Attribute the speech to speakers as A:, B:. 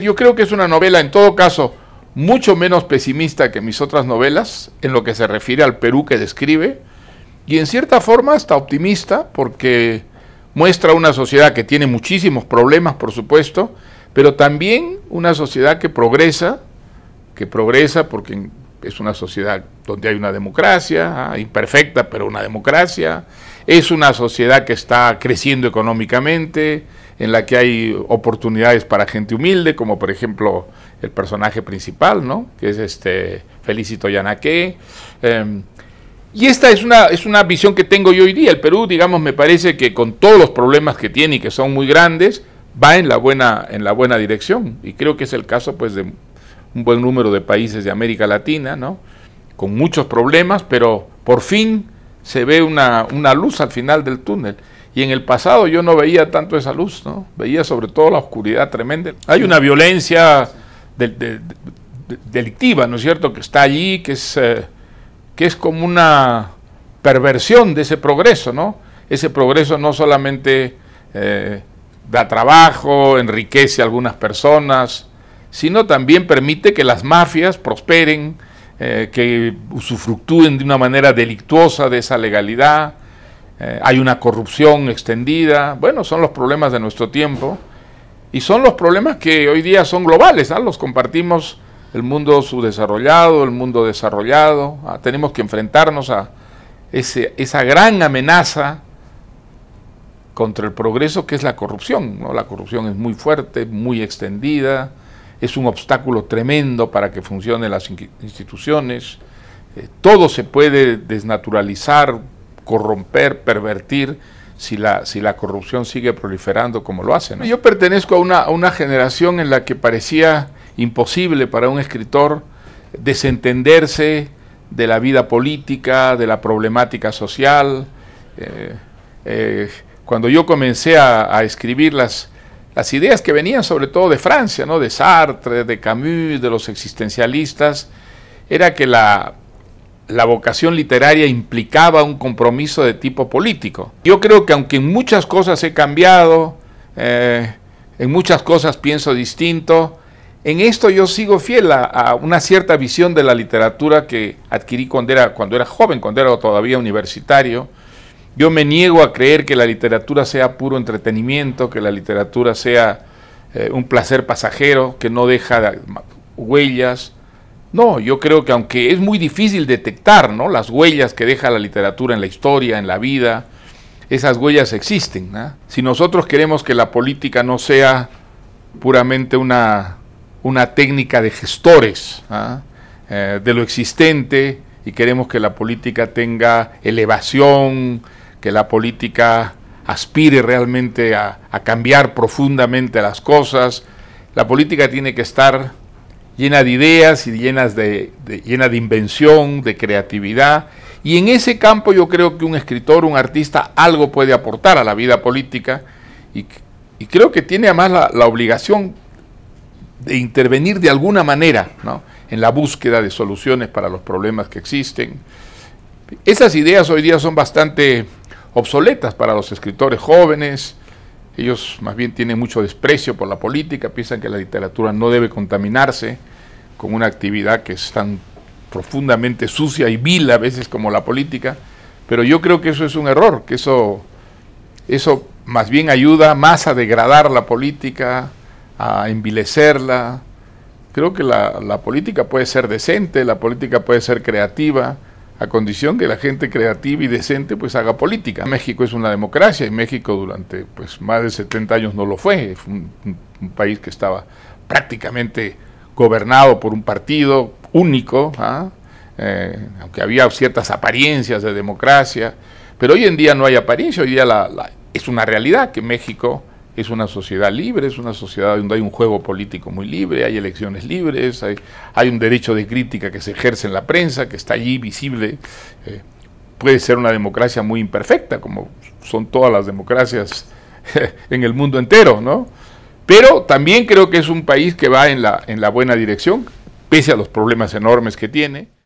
A: Yo creo que es una novela, en todo caso, mucho menos pesimista que mis otras novelas, en lo que se refiere al Perú que describe, y en cierta forma hasta optimista, porque muestra una sociedad que tiene muchísimos problemas, por supuesto, pero también una sociedad que progresa, que progresa porque es una sociedad donde hay una democracia, ah, imperfecta, pero una democracia, es una sociedad que está creciendo económicamente, en la que hay oportunidades para gente humilde, como por ejemplo el personaje principal, ¿no? Que es este Felicito Yanaque. Em, y esta es una, es una visión que tengo yo hoy día. El Perú, digamos, me parece que con todos los problemas que tiene y que son muy grandes, va en la buena, en la buena dirección. Y creo que es el caso pues, de un buen número de países de América Latina, ¿no? con muchos problemas, pero por fin se ve una, una luz al final del túnel. Y en el pasado yo no veía tanto esa luz, ¿no? Veía sobre todo la oscuridad tremenda. Hay una violencia delictiva, ¿no es cierto?, que está allí, que es, eh, que es como una perversión de ese progreso, ¿no? Ese progreso no solamente eh, da trabajo, enriquece a algunas personas, sino también permite que las mafias prosperen, eh, que usufructúen de una manera delictuosa de esa legalidad, eh, hay una corrupción extendida, bueno, son los problemas de nuestro tiempo y son los problemas que hoy día son globales, ¿ah? los compartimos el mundo subdesarrollado, el mundo desarrollado, ah, tenemos que enfrentarnos a esa gran amenaza contra el progreso que es la corrupción. La corrupción es muy fuerte, muy extendida, es un obstáculo tremendo para que funcionen las instituciones, eh, todo se puede desnaturalizar, corromper, pervertir, si la, si la corrupción sigue proliferando como lo hace. Yo pertenezco a una, generación en la que parecía imposible para un escritor desentenderse de la vida política, de la problemática social. Eh, eh, cuando yo comencé a, a escribir las, las, ideas que venían sobre todo de Francia, ¿no? de Sartre, de Camus, de los existencialistas, era que la, la vocación literaria implicaba un compromiso de tipo político. Yo creo que aunque en muchas cosas he cambiado, eh, en muchas cosas pienso distinto, en esto yo sigo fiel a, una cierta visión de la literatura que adquirí cuando era, cuando era joven, cuando era todavía universitario. Yo me niego a creer que la literatura sea puro entretenimiento, que la literatura sea eh, un placer pasajero, que no deja huellas, no, yo creo que aunque es muy difícil detectar ¿no? las huellas que deja la literatura en la historia, en la vida, esas huellas existen. Si nosotros queremos que la política no sea puramente una, una técnica de gestores eh, de lo existente y queremos que la política tenga elevación, que la política aspire realmente a cambiar profundamente las cosas, la política tiene que estar llena de ideas y llenas de, llena de invención, de creatividad. Y en ese campo yo creo que un escritor, un artista, algo puede aportar a la vida política y, creo que tiene además la, la, obligación de intervenir de alguna manera en la búsqueda de soluciones para los problemas que existen. Esas ideas hoy día son bastante obsoletas para los escritores jóvenes. Ellos más bien tienen mucho desprecio por la política, piensan que la literatura no debe contaminarse con una actividad que es tan profundamente sucia y vil a veces como la política, pero yo creo que eso es un error, que eso, eso más bien ayuda más a degradar la política, a envilecerla. Creo que la, política puede ser decente, la política puede ser creativa, a condición que la gente creativa y decente pues haga política. México es una democracia y México durante pues más de 70 años no lo fue, fue un país que estaba prácticamente gobernado por un partido único, ¿ah? eh, aunque había ciertas apariencias de democracia, pero hoy en día no hay apariencia, hoy día la, es una realidad que México es una sociedad libre, es una sociedad donde hay un juego político muy libre, hay elecciones libres, hay, un derecho de crítica que se ejerce en la prensa, que está allí visible. Eh, puede ser una democracia muy imperfecta, como son todas las democracias en el mundo entero, ¿no? Pero también creo que es un país que va en la, en la buena dirección, pese a los problemas enormes que tiene.